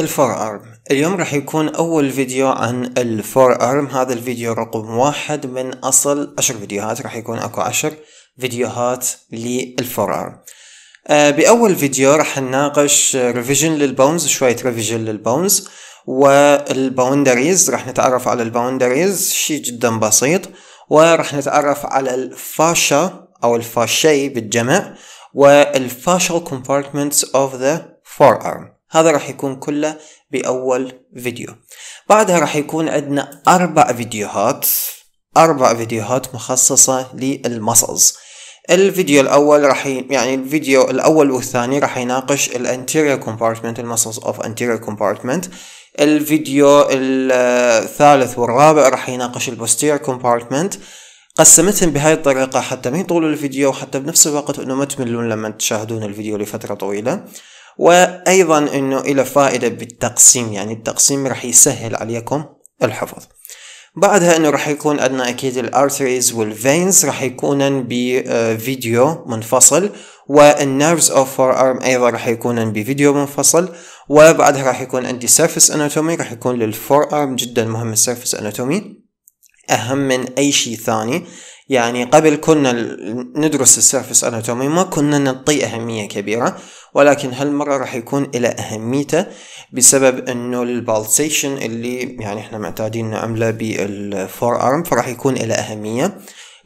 الفور ارم اليوم راح يكون اول فيديو عن الفور ارم هذا الفيديو رقم واحد من اصل عشر فيديوهات راح يكون اكو عشر فيديوهات للفور ارم أه باول فيديو راح نناقش ريفيجن للبونز شوية ريفيجن للبونز والباوندريز راح نتعرف على الباوندريز شي جدا بسيط وراح نتعرف على الفاشا او الفاشي بالجمع والفاشل اوف ذا فور أرم هذا راح يكون كله بأول فيديو بعدها راح يكون عندنا أربع فيديوهات أربع فيديوهات مخصصة للمسلز الفيديو الأول راح ي... يعني الفيديو الأول والثاني راح يناقش الانتيريور كومبارتمنت المسلز اوف انتيريور كومبارتمنت الفيديو الثالث والرابع راح يناقش posterior كومبارتمنت قسمتهم بهاي الطريقة حتى ما يطولوا الفيديو وحتى بنفس الوقت انه ما تملون لما تشاهدون الفيديو لفترة طويلة وأيضا أنه إلى فائدة بالتقسيم يعني التقسيم راح يسهل عليكم الحفظ بعدها أنه راح يكون عندنا أكيد الارتريز والفينز راح يكونن بفيديو منفصل والنيرفز اوف فور ارم ايضا راح يكونن بفيديو منفصل وبعدها راح يكون عندي سيرفس اناتومي راح يكون للفور ارم جدا مهم السيرفس اناتومي اهم من اي شيء ثاني يعني قبل كنا ندرس السيرفس اناتومي ما كنا نعطيه اهمية كبيرة ولكن هالمرة راح يكون إلى أهميته بسبب أنه البالسيشن اللي يعني احنا معتادين نعمله بالفور أرم فراح يكون إلى أهمية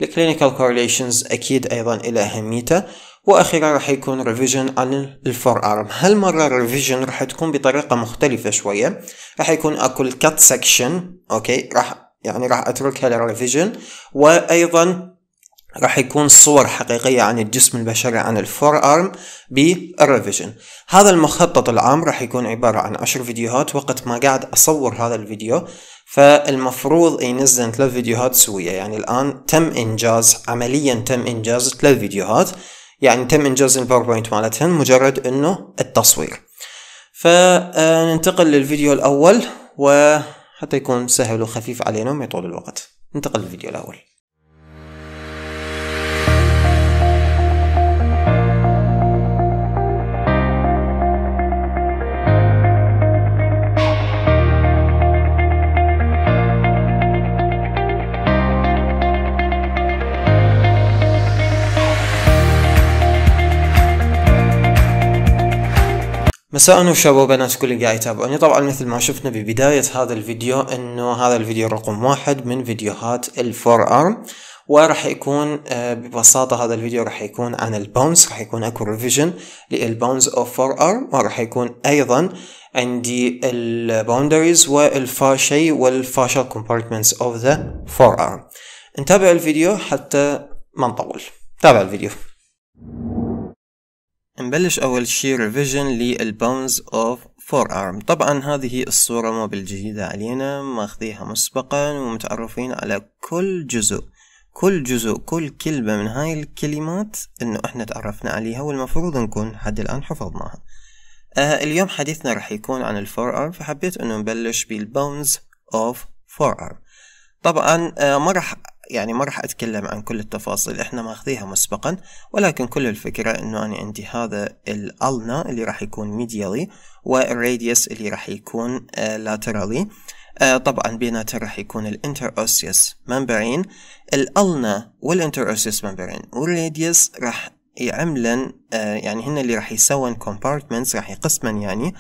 الكلينيكال كورليشنز أكيد أيضا إلى أهميته واخيرا راح يكون ريفيجن عن الفور ارم هالمره الريفيجن راح تكون بطريقه مختلفه شويه راح يكون اكو كات سكشن اوكي راح يعني راح اتركها للريفيجن وايضا راح يكون صور حقيقية عن الجسم البشري عن الفور أرم بالريفيجن هذا المخطط العام راح يكون عبارة عن عشر فيديوهات وقت ما قاعد أصور هذا الفيديو فالمفروض ينزل ثلاث فيديوهات سوية يعني الآن تم إنجاز عمليا تم إنجاز ثلاث فيديوهات يعني تم إنجاز الباوربوينت مالتهن مجرد أنه التصوير فننتقل للفيديو الأول و حتى يكون سهل وخفيف علينا وما يطول الوقت ننتقل للفيديو الأول مساء وشباب وبنات كل اللي قاعد يتابعوني طبعا مثل ما شفنا ببداية هذا الفيديو انه هذا الفيديو رقم واحد من فيديوهات الفور ارم وراح يكون آه، ببساطة هذا الفيديو راح يكون عن البونز راح يكون اكو ريفيجن للبونز اوف فور ارم وراح يكون ايضا عندي الباوندريز والفاشي والفاشل كومبارتمنتس اوف ذا فور ارم نتابع الفيديو حتى ما نطول تابع الفيديو نبلش أول شي ريفيجن للبونز أوف فور أرم طبعا هذه الصورة ما بالجديدة علينا ماخذيها مسبقا ومتعرفين على كل جزء كل جزء كل كلمة من هاي الكلمات انه احنا تعرفنا عليها والمفروض نكون حد الان حفظناها آه اليوم حديثنا راح يكون عن الفور ارم فحبيت انه نبلش بالبونز اوف فور ارم طبعا آه ما راح يعني ما راح أتكلم عن كل التفاصيل إحنا ماخذيها مسبقا ولكن كل الفكرة إنه أنا عندي هذا الألنا اللي راح يكون ميديالي والراديوس اللي راح يكون لاترالي آه،, آه طبعا بينات راح يكون الانتر اوسيس ممبرين الالنا والانتر اوسيس ممبرين والراديوس راح يعملن آه يعني هن اللي راح يسوون كومبارتمنتس راح يقسمن يعني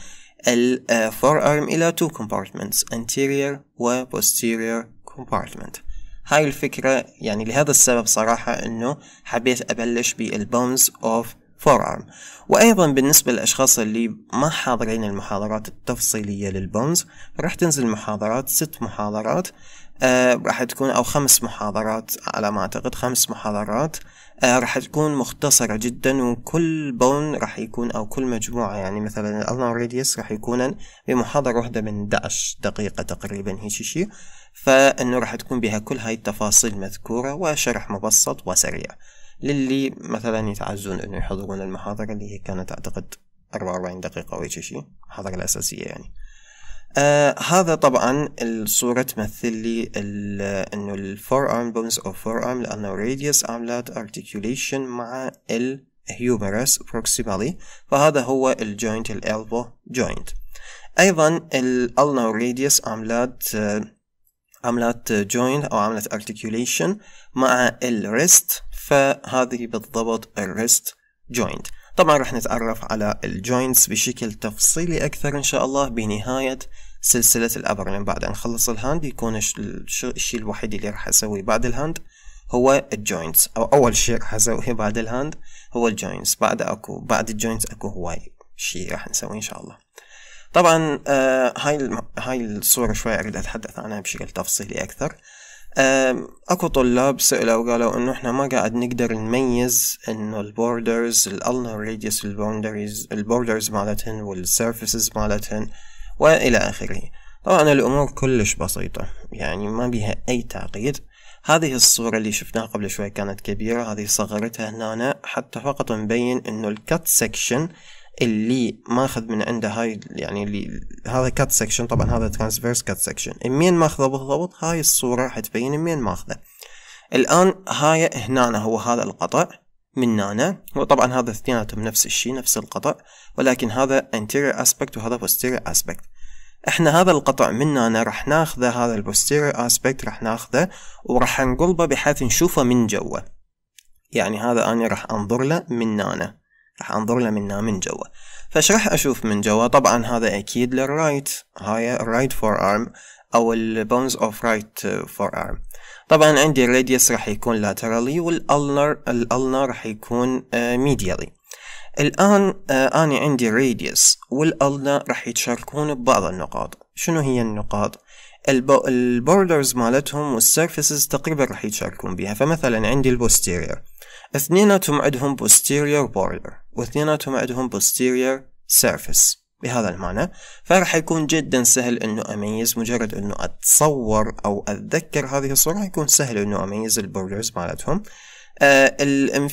الفور ارم آه، الى تو كومبارتمنتس anterior و posterior compartment هاي الفكرة يعني لهذا السبب صراحة انه حبيت ابلش بالبونز اوف forearm وأيضا بالنسبة للأشخاص اللي ما حاضرين المحاضرات التفصيلية للبونز راح تنزل محاضرات ست محاضرات آه راح تكون أو خمس محاضرات على ما أعتقد خمس محاضرات آه راح تكون مختصرة جدا وكل بون راح يكون أو كل مجموعة يعني مثلا الألون ريديوس راح يكون بمحاضرة واحدة من 11 دقيقة تقريبا هيك شيء فإنه راح تكون بها كل هاي التفاصيل مذكورة وشرح مبسط وسريع للي مثلا يتعزون انه يحضرون المحاضرة اللي هي كانت اعتقد 44 دقيقة او شيء المحاضرة الاساسية يعني آه هذا طبعا الصورة تمثل لي انه الفور ارم بونز او فور ارم لانه راديوس عملات articulation مع الهيومرس proximally فهذا هو الجوينت الالبو جوينت ايضا الالنو راديوس عملت عملات عملت joint او عملات articulation مع الريست فهذه بالضبط الريست جوينت طبعا راح نتعرف على الجوينتس بشكل تفصيلي أكثر إن شاء الله بنهاية سلسلة الأبر من بعد أن نخلص الهاند يكون الشيء الوحيد اللي راح أسويه بعد الهاند هو الجوينتس أو أول شيء راح أسويه بعد الهاند هو الجوينتس بعد أكو بعد الجوينتس أكو هواي شيء راح نسويه إن شاء الله طبعا آه هاي هاي الصورة شوي أريد أتحدث عنها بشكل تفصيلي أكثر اكو طلاب سألوا وقالوا انه احنا ما قاعد نقدر نميز انه البوردرز الالنا ريديوس البوندريز البوردرز مالتهن والسيرفيسز مالتهن والى اخره طبعا الامور كلش بسيطة يعني ما بيها اي تعقيد هذه الصورة اللي شفناها قبل شوي كانت كبيرة هذه صغرتها هنا حتى فقط نبين انه الكات سكشن اللي ماخذ من عنده هاي يعني اللي هذا كات سكشن طبعا هذا ترانسفيرس كات سكشن منين ماخذه بالضبط هاي الصورة حتبين منين ماخذه الآن هاي هنا هو هذا القطع من هنا وطبعا هذا اثنيناتهم نفس الشيء نفس القطع ولكن هذا anterior اسبكت وهذا posterior اسبكت احنا هذا القطع من هنا راح ناخذه هذا البوستيريور اسبكت راح ناخذه وراح نقلبه بحيث نشوفه من جوا يعني هذا انا راح انظر له من هنا راح انظر له منها من جوا فايش راح اشوف من جوا طبعا هذا اكيد للرايت هاي الرايت فور ارم او البونز اوف رايت فور ارم طبعا عندي الراديوس راح يكون لاترالي والالنر الالنر راح يكون ميديالي آه، الان آه، انا عندي الراديوس والالنر راح يتشاركون ببعض النقاط شنو هي النقاط البوردرز مالتهم والسيرفيسز تقريبا راح يتشاركون بها فمثلا عندي البوستيرير اثنيناتهم عندهم posterior border واثنيناتهم عندهم posterior surface بهذا المعنى فراح يكون جدا سهل انه اميز مجرد انه اتصور او اتذكر هذه الصورة يكون سهل انه اميز البوردرز مالتهم آه،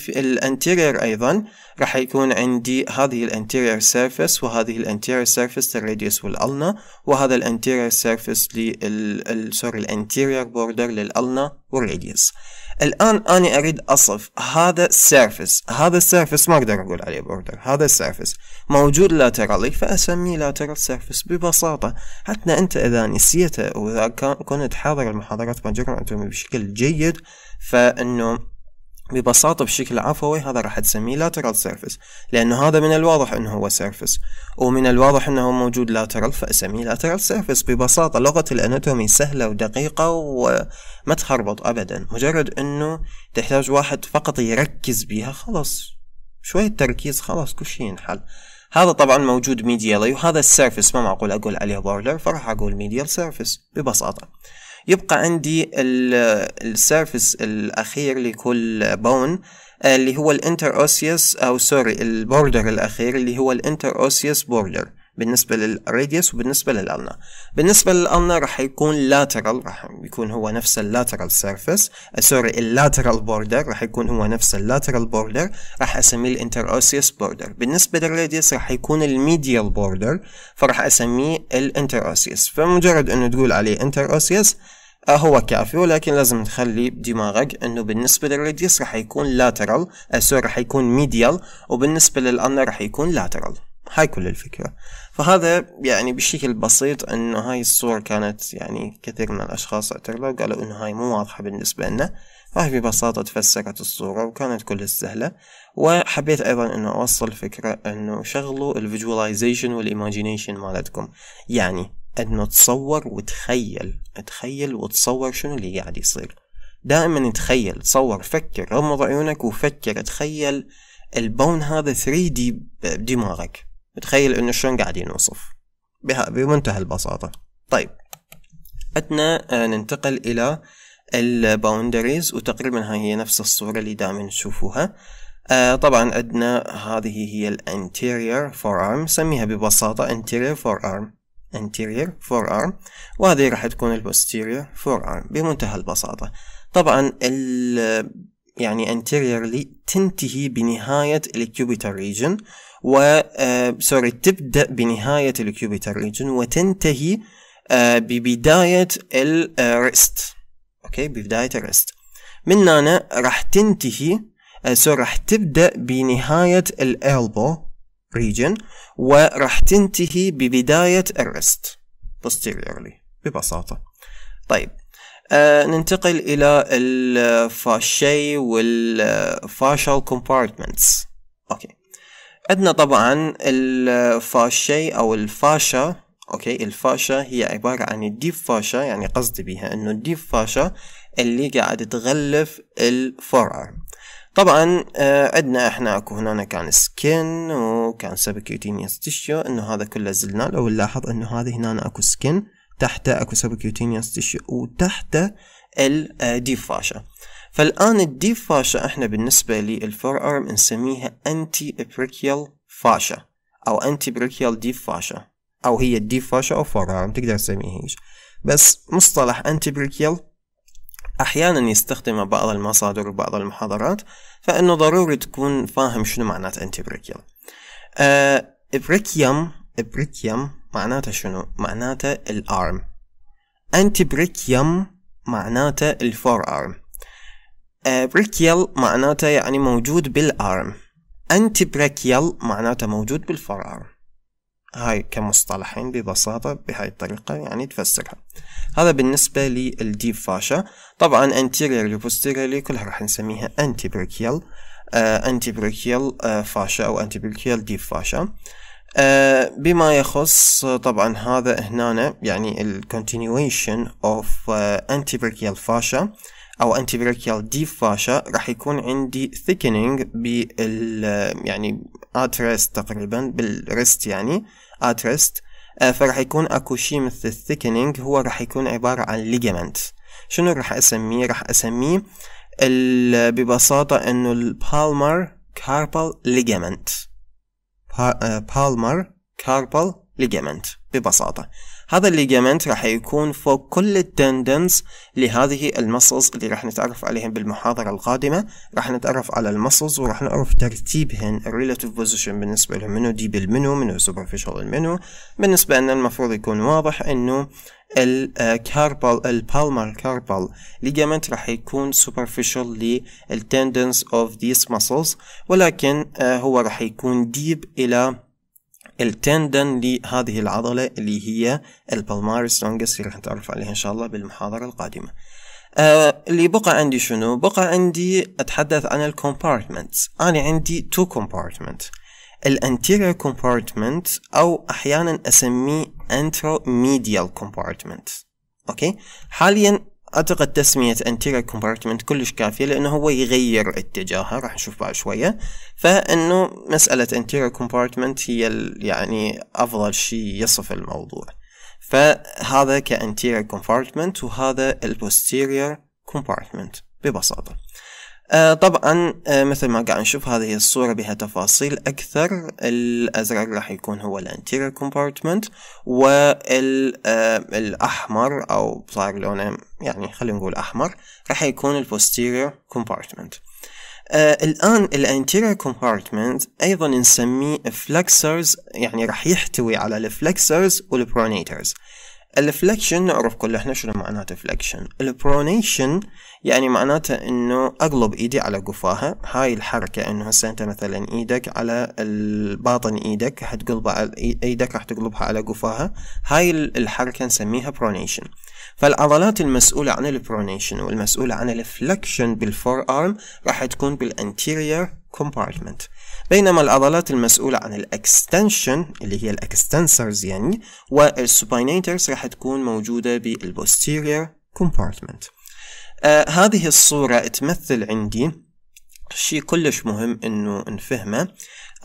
الانتيرير ايضا راح يكون عندي هذه الانتيرير سيرفيس وهذه الانتيرير سيرفيس للراديوس والالنا وهذا الانتيرير سيرفيس لل سوري الانتيرير بوردر للالنا والراديوس الآن أنا أريد أصف هذا السيرفس هذا السيرفس ما أقدر أقول عليه بوردر هذا السيرفس موجود لاترالي فأسميه لاترال سيرفس ببساطة حتى أنت إذا نسيته وإذا كنت حاضر المحاضرات مع بشكل جيد فإنه ببساطة بشكل عفوي هذا راح تسميه lateral surface لأنه هذا من الواضح أنه هو surface ومن الواضح أنه موجود lateral فأسميه lateral surface ببساطة لغة الأناتومي سهلة ودقيقة وما تخربط أبدا مجرد أنه تحتاج واحد فقط يركز بيها خلاص شوية تركيز خلاص كل شيء ينحل هذا طبعا موجود ميديالي وهذا السيرفس ما معقول أقول عليه بوردر فراح أقول ميديال surface ببساطة يبقى عندي السيرفس الأخير لكل بون آه، اللي هو الانتر اوسيوس او سوري البوردر الاخير اللي هو الانتر اوسيوس بوردر بالنسبة للراديوس وبالنسبة للألنا بالنسبة للألنا راح يكون لاترال راح يكون هو نفس اللاترال سيرفيس سوري اللاترال بوردر راح يكون هو نفس اللاترال بوردر راح أسميه الانتر اوسيوس بوردر بالنسبة للراديوس راح يكون الميديال بوردر فراح أسميه الانتر اوسيوس فمجرد أنه تقول عليه انتر اوسيوس آه، هو كافي ولكن لازم تخلي بدماغك انه بالنسبة للراديوس راح يكون لاترال آه، سوري راح يكون ميديال وبالنسبة للالنا راح يكون لاترال هاي كل الفكرة فهذا يعني بشكل بسيط انه هاي الصور كانت يعني كثير من الاشخاص اعترضوا قالوا انه هاي مو واضحة بالنسبة لنا فهي ببساطة تفسرت الصورة وكانت كلها سهلة وحبيت أيضا أنه أوصل فكرة أنه شغلوا الفيجواليزيشن والإيماجينيشن مالتكم يعني أنه تصور وتخيل تخيل وتصور شنو اللي قاعد يصير دائما تخيل تصور فكر غمض عيونك وفكر تخيل البون هذا 3D بدماغك متخيل انه شلون قاعدين نوصف بمنتهى البساطة طيب عندنا آه، ننتقل الى الباوندريز وتقريبا هاي هي نفس الصورة اللي دائما نشوفوها آه طبعا عندنا هذه هي الانتيرير فور ارم سميها ببساطة anterior forearm anterior forearm وهذه راح تكون فور forearm بمنتهى البساطة طبعا ال يعني anteriorly تنتهي بنهاية الكيوبيتال region و سوري آه، تبدأ بنهاية الكيوبيتال ريجن وتنتهي آه، ببداية الريست اوكي آه، ببداية الريست من هنا راح تنتهي سوري راح تبدأ بنهاية الالبو ريجن وراح تنتهي ببداية الريست posteriorly ببساطة طيب آه ننتقل إلى الفاشي والفاشل compartments أوكي عندنا طبعا الفاشي او الفاشا اوكي الفاشا هي عبارة عن الديب فاشا يعني قصدي بها انه الديب فاشا اللي قاعد تغلف الفرع طبعا آه، عندنا احنا اكو هنا كان سكن وكان سبكيوتينيوس تيشيو انه هذا كله زلنا لو نلاحظ انه هذه هنا اكو سكن تحته اكو سبكيوتينيوس تيشيو وتحته الديب فاشا آه، فالآن الديب فاشا احنا بالنسبة للفور ارم نسميها انتي بريكيال فاشا او انتي بريكيال ديب فاشا او هي الديب فاشا او فور ارم تقدر تسميها هيش بس مصطلح انتي بريكيال احيانا يستخدمه بعض المصادر وبعض المحاضرات فانه ضروري تكون فاهم شنو معنات انتي بريكيال أه بريكيوم بريكيوم معناته شنو معناته الارم انتي بريكيوم معناته الفور ارم بريكيال آه، معناته يعني موجود بالارم انتي بريكيال معناته موجود بالفرار هاي كمصطلحين ببساطة بهاي الطريقة يعني تفسرها هذا بالنسبة للديب فاشا طبعا anterior posteriorly كلها راح نسميها انتي بريكيال انتي بريكيال فاشا أو انتي بريكيال deep فاشا آه، بما يخص طبعا هذا هنا يعني الكونتينيويشن اوف انتي بريكيال فاشا او antibrachial deep fascia راح يكون عندي ثيكنينج بال يعني at rest تقريبا بالريست يعني اترست آه، فراح يكون اكو شيء مثل الثيكنينج هو راح يكون عبارة عن ليجمنت شنو راح اسميه راح اسميه ببساطة انه البالمر كاربال ليجمنت بالمر كاربال ليجمنت ببساطة هذا الليجامنت راح يكون فوق كل التندنس لهذه المسلز اللي راح نتعرف عليهم بالمحاضرة القادمة راح نتعرف على المسلز وراح نعرف ترتيبهن الريلاتيف بوزيشن بالنسبة لهم منو ديب المنو منو سوبرفيشال المنو بالنسبة لنا المفروض يكون واضح انه الكاربال البالمر كاربال ليجامنت راح يكون سوبرفيشال للتندنس اوف ذيس مسلز ولكن آه، هو راح يكون ديب الى التندن لهذه العضلة اللي هي البالمارس لونجس اللي هنتعرف عليها إن شاء الله بالمحاضرة القادمة آه اللي بقى عندي شنو بقى عندي أتحدث عن الكومبارتمنتس أنا عندي تو كومبارتمنت الانتيريور كومبارتمنت أو أحيانا أسميه انترو ميديال كومبارتمنت أوكي حاليا اعتقد تسمية anterior compartment كلش كافية لانه هو يغير اتجاهها راح نشوف بعد شوية فانه مسألة anterior compartment هي يعني افضل شيء يصف الموضوع فهذا anterior compartment وهذا البوستيريور compartment ببساطة آه، طبعا آه، مثل ما قاعد نشوف هذه الصورة بها تفاصيل أكثر الأزرق راح يكون هو الانتيرير كومبارتمنت والأحمر آه، أو صار لونه يعني خلينا نقول أحمر راح يكون البوستيرير كومبارتمنت آه الآن الانتيرير كومبارتمنت أيضا نسميه فلكسرز يعني راح يحتوي على الفلكسرز والبرونيترز الفلكشن نعرف كل احنا شنو معناته فلكشن البرونيشن يعني معناته انه اقلب ايدي على قفاها هاي الحركة انه هسه انت مثلا ايدك على باطن ايدك حتقلبها على ايدك راح تقلبها على قفاها هاي الحركة نسميها برونيشن فالعضلات المسؤولة عن البرونيشن والمسؤولة عن الفلكشن بالفور ارم راح تكون بالانتيرير كومبارتمنت بينما العضلات المسؤولة عن الاكستنشن اللي هي الاكستنسرز يعني والسباينيترز راح تكون موجودة بالبوستيرير كومبارتمنت آه هذه الصورة تمثل عندي شيء كلش مهم انه نفهمه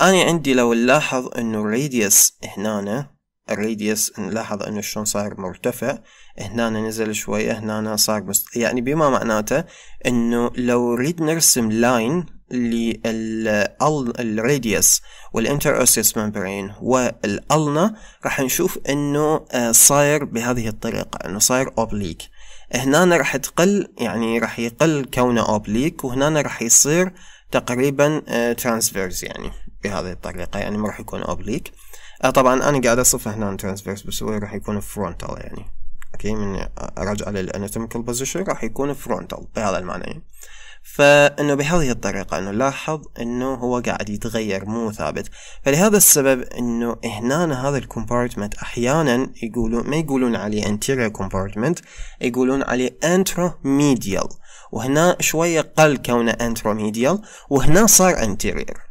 انا عندي لو نلاحظ انه الراديوس هنا الراديوس نلاحظ انه شلون صار مرتفع هنا نزل شوية هنا صار مست... يعني بما معناته انه لو نريد نرسم لاين للراديوس والانتر اوسيس ممبرين والالنا راح نشوف انه آه، صاير بهذه الطريقة انه صاير اوبليك هنا راح تقل يعني راح يقل كونه اوبليك وهنا راح يصير تقريبا ترانسفيرز آه، يعني بهذه الطريقة يعني ما راح يكون اوبليك آه طبعا انا قاعد اصف هنا ترانسفيرس بس هو راح يكون فرونتال يعني اوكي من ارجع للاناتوميكال بوزيشن راح يكون فرونتال بهذا المعنى يعني. فانه بهذه الطريقة انه لاحظ انه هو قاعد يتغير مو ثابت فلهذا السبب انه هنا هذا الكومبارتمنت احيانا يقولون ما يقولون عليه انتيريور كومبارتمنت يقولون عليه anteromedial وهنا شوية قل كونه anteromedial وهنا صار انتيريور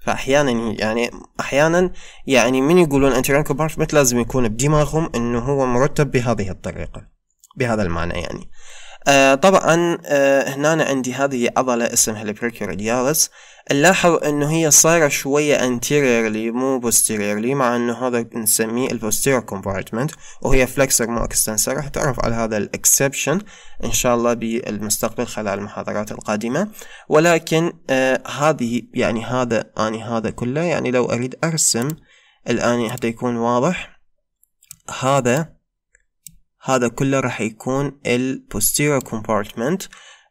فاحيانا يعني احيانا يعني من يقولون انترانكو بارشمنت لازم يكون بدماغهم انه هو مرتب بهذه الطريقه بهذا المعنى يعني آه، طبعا آه، هنا عندي هذه عضلة اسمها البريكورياليس نلاحظ انه هي صايرة شوية انتيريرلي مو posteriorly مع انه هذا نسميه البوستيرير كومبارتمنت وهي فلكسر مو اكستنسر راح تعرف على هذا الاكسبشن ان شاء الله بالمستقبل خلال المحاضرات القادمة ولكن آه هذه يعني هذا اني هذا كله يعني لو اريد ارسم الاني حتى يكون واضح هذا هذا كله راح يكون ال posterior compartment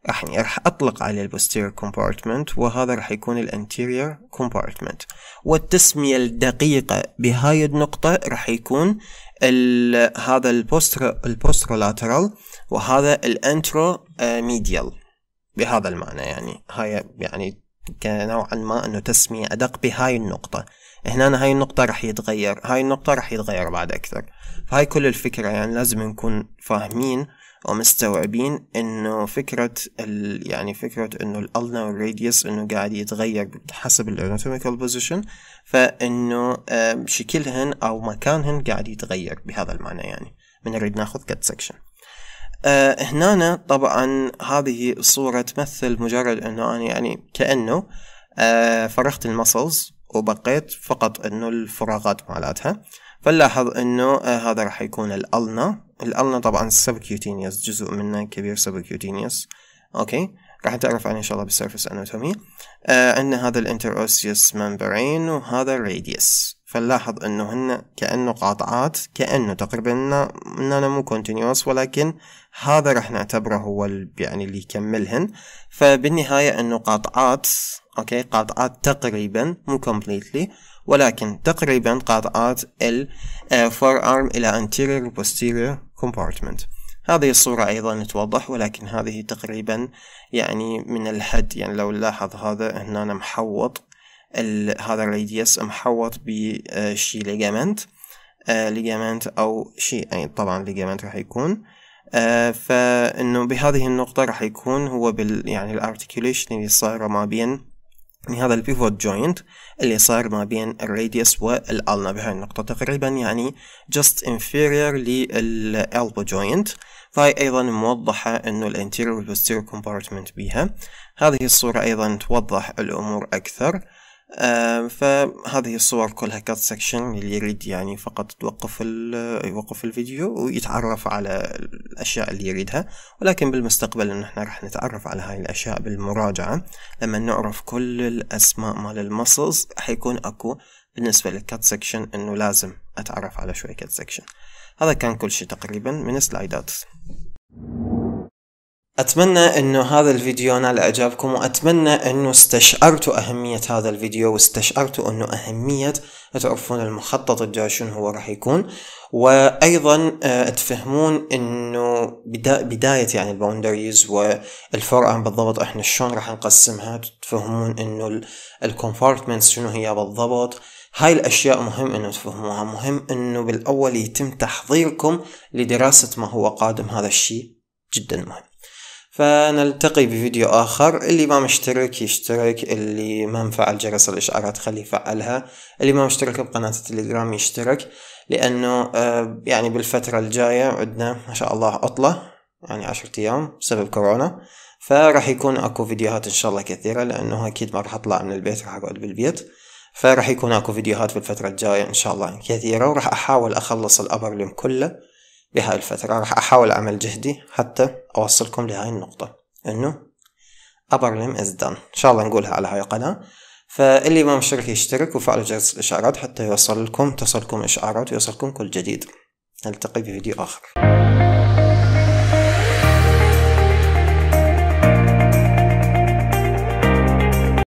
راح يعني راح اطلق عليه ال posterior compartment وهذا راح يكون ال anterior compartment والتسمية الدقيقة بهاي النقطة راح يكون ال هذا ال posterolateral وهذا ال anteromedial بهذا المعنى يعني هاي يعني كنوعا ما انه تسمية ادق بهاي النقطة هنا هاي النقطة رح يتغير هاي النقطة رح يتغير بعد أكثر فهاي كل الفكرة يعني لازم نكون فاهمين ومستوعبين انه فكرة ال يعني فكرة انه الالنا والراديوس انه قاعد يتغير حسب الاناتوميكال بوزيشن فانه شكلهن او مكانهن قاعد يتغير بهذا المعنى يعني من نريد ناخذ كت سكشن أه هنا طبعا هذه الصورة تمثل مجرد انه انا يعني كأنه أه فرغت المسلز وبقيت فقط انه الفراغات مالتها فنلاحظ انه آه هذا راح يكون الالنا الالنا طبعا السبكيوتينيوس جزء منه كبير سبكيوتينيوس اوكي راح نتعرف عنه ان شاء الله بالسيرفس اناتومي آه عندنا هذا الانتروسيوس ممبرين وهذا الراديوس فنلاحظ انه هن كانه قاطعات كانه تقريبا اننا مو كونتينيوس ولكن هذا راح نعتبره هو يعني اللي يكملهن فبالنهايه انه قاطعات أوكي قاطعات تقريبا مو كومبليتلي ولكن تقريبا قاطعات ال آه، forearm إلى anterior posterior compartment هذه الصورة أيضا توضح ولكن هذه تقريبا يعني من الحد يعني لو نلاحظ هذا هنا أنا محوط هذا الراديوس محوط بشي ليجامنت ليجامنت أو شيء يعني طبعا ليجامنت راح يكون آه فانه بهذه النقطة راح يكون هو بال يعني الارتكيوليشن اللي صايرة ما بين يعني هذا البيفوت جوينت اللي صار ما بين الراديوس والالنا بهاي النقطة تقريبا يعني just inferior للالبو جوينت فهي أيضا موضحة إنه الانتيريور والبوستيريور كومبارتمنت بيها هذه الصورة أيضا توضح الأمور أكثر آه، فهذه الصور كلها كات سكشن اللي يريد يعني فقط توقف يوقف الفيديو ويتعرف على الأشياء اللي يريدها ولكن بالمستقبل نحن احنا راح نتعرف على هاي الأشياء بالمراجعة لما نعرف كل الأسماء مال المصلز حيكون أكو بالنسبة للكات سكشن إنه لازم أتعرف على شوية كات سكشن هذا كان كل شيء تقريبا من you. اتمنى انه هذا الفيديو نال اعجابكم واتمنى انه استشعرتوا اهمية هذا الفيديو واستشعرتوا انه اهمية تعرفون المخطط الجاي شنو هو راح يكون وايضا آه، تفهمون انه بدا بداية يعني الباوندريز والفرع بالضبط احنا شلون راح نقسمها تفهمون انه الكومبارتمنتس شنو هي بالضبط هاي الأشياء مهم أنه تفهموها مهم أنه بالأول يتم تحضيركم لدراسة ما هو قادم هذا الشيء جدا مهم فنلتقي بفيديو آخر اللي ما مشترك يشترك اللي ما مفعل جرس الإشعارات خليه يفعلها اللي ما مشترك بقناة التليجرام يشترك لأنه آه، يعني بالفترة الجاية عندنا ما شاء الله عطلة يعني عشرة أيام بسبب كورونا فراح يكون أكو فيديوهات إن شاء الله كثيرة لأنه أكيد ما راح أطلع من البيت راح أقعد بالبيت فراح يكون أكو فيديوهات في الفترة الجاية إن شاء الله كثيرة وراح أحاول أخلص الأبر كله بهاي الفترة راح أحاول أعمل جهدي حتى أوصلكم لهاي النقطة إنه أبرلم is done إن شاء الله نقولها على هاي القناة فاللي ما مشترك يشترك وفعل جرس الإشعارات حتى يوصل لكم تصلكم إشعارات ويوصلكم كل جديد نلتقي بفيديو آخر